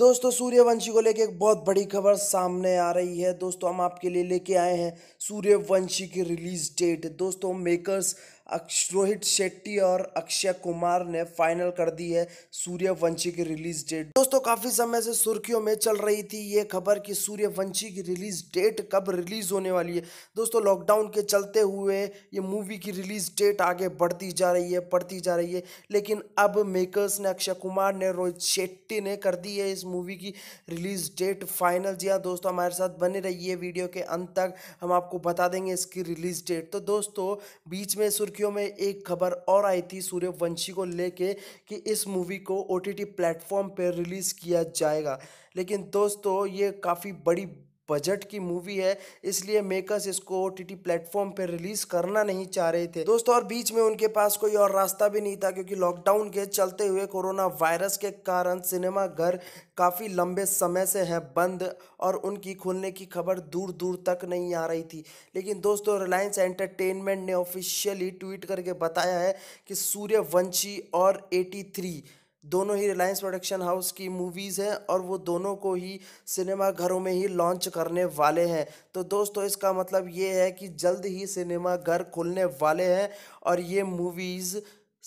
दोस्तों सूर्यवंशी को लेके एक बहुत बड़ी खबर सामने आ रही है दोस्तों हम आपके लिए लेके आए हैं सूर्यवंशी की रिलीज डेट दोस्तों मेकर्स रोहित शेट्टी और अक्षय कुमार ने फाइनल कर दी है सूर्यवंशी की रिलीज डेट दोस्तों काफी समय से सुर्खियों में चल रही थी ये खबर कि सूर्यवंशी की रिलीज डेट कब रिलीज होने वाली है दोस्तों लॉकडाउन के चलते हुए ये मूवी की रिलीज डेट आगे बढ़ती जा रही है बढ़ती जा रही है लेकिन अब मेकर्स ने अक्षय कुमार ने रोहित शेट्टी ने कर दी है इस मूवी की रिलीज डेट फाइनल जी हाँ दोस्तों हमारे साथ बने रही वीडियो के अंत तक हम आपको बता देंगे इसकी रिलीज डेट तो दोस्तों बीच में सुर्खी सुर्खियों में एक खबर और आई थी सूर्यवंशी को लेके कि इस मूवी को ओ टी प्लेटफॉर्म पर रिलीज़ किया जाएगा लेकिन दोस्तों ये काफ़ी बड़ी बजट की मूवी है इसलिए मेकर्स इसको ओ टी टी प्लेटफॉर्म पर रिलीज करना नहीं चाह रहे थे दोस्तों और बीच में उनके पास कोई और रास्ता भी नहीं था क्योंकि लॉकडाउन के चलते हुए कोरोना वायरस के कारण सिनेमा घर काफ़ी लंबे समय से हैं बंद और उनकी खुलने की खबर दूर दूर तक नहीं आ रही थी लेकिन दोस्तों रिलायंस एंटरटेनमेंट ने ऑफिशियली ट्वीट करके बताया है कि सूर्यवंशी और 83 दोनों ही रिलायंस प्रोडक्शन हाउस की मूवीज़ हैं और वो दोनों को ही सिनेमा घरों में ही लॉन्च करने वाले हैं तो दोस्तों इसका मतलब ये है कि जल्द ही सिनेमा घर खुलने वाले हैं और ये मूवीज़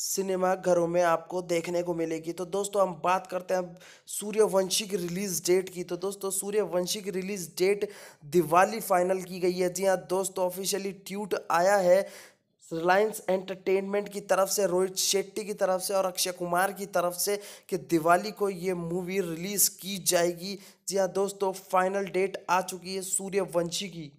सिनेमा घरों में आपको देखने को मिलेगी तो दोस्तों हम बात करते हैं सूर्यवंशी की रिलीज़ डेट की तो दोस्तों सूर्यवंशी की रिलीज़ डेट दिवाली फाइनल की गई है जी हाँ दोस्तों ऑफिशियली ट्यूट आया है रिलायंस एंटरटेनमेंट की तरफ से रोहित शेट्टी की तरफ से और अक्षय कुमार की तरफ से कि दिवाली को ये मूवी रिलीज़ की जाएगी जी हाँ दोस्तों फाइनल डेट आ चुकी है सूर्यवंशी की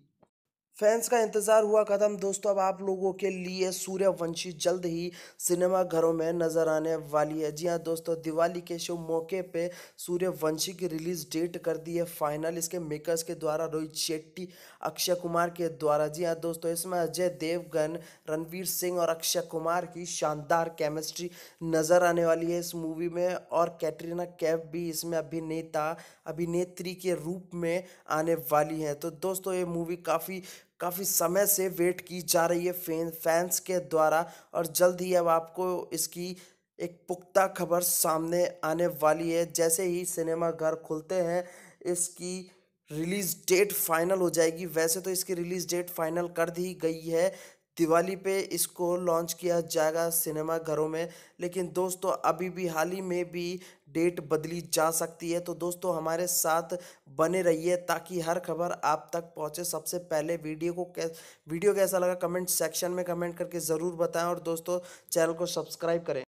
फैंस का इंतज़ार हुआ ख़त्म दोस्तों अब आप लोगों के लिए सूर्यवंशी जल्द ही सिनेमा घरों में नज़र आने वाली है जी हाँ दोस्तों दिवाली के शुभ मौके पे सूर्यवंशी की रिलीज़ डेट कर दी है फाइनल इसके मेकर्स के द्वारा रोहित शेट्टी अक्षय कुमार के द्वारा जी हाँ दोस्तों इसमें अजय देवगन रणवीर सिंह और अक्षय कुमार की शानदार केमिस्ट्री नज़र आने वाली है इस मूवी में और कैटरीना कैफ भी इसमें अभिनेता अभिनेत्री के रूप में आने वाली है तो दोस्तों ये मूवी काफ़ी काफ़ी समय से वेट की जा रही है फैन फैंस के द्वारा और जल्द ही अब आपको इसकी एक पुख्ता खबर सामने आने वाली है जैसे ही सिनेमा घर खुलते हैं इसकी रिलीज़ डेट फाइनल हो जाएगी वैसे तो इसकी रिलीज़ डेट फाइनल कर दी गई है दिवाली पे इसको लॉन्च किया जाएगा सिनेमा घरों में लेकिन दोस्तों अभी भी हाल ही में भी डेट बदली जा सकती है तो दोस्तों हमारे साथ बने रहिए ताकि हर खबर आप तक पहुंचे सबसे पहले वीडियो को कै वीडियो कैसा लगा कमेंट सेक्शन में कमेंट करके ज़रूर बताएं और दोस्तों चैनल को सब्सक्राइब करें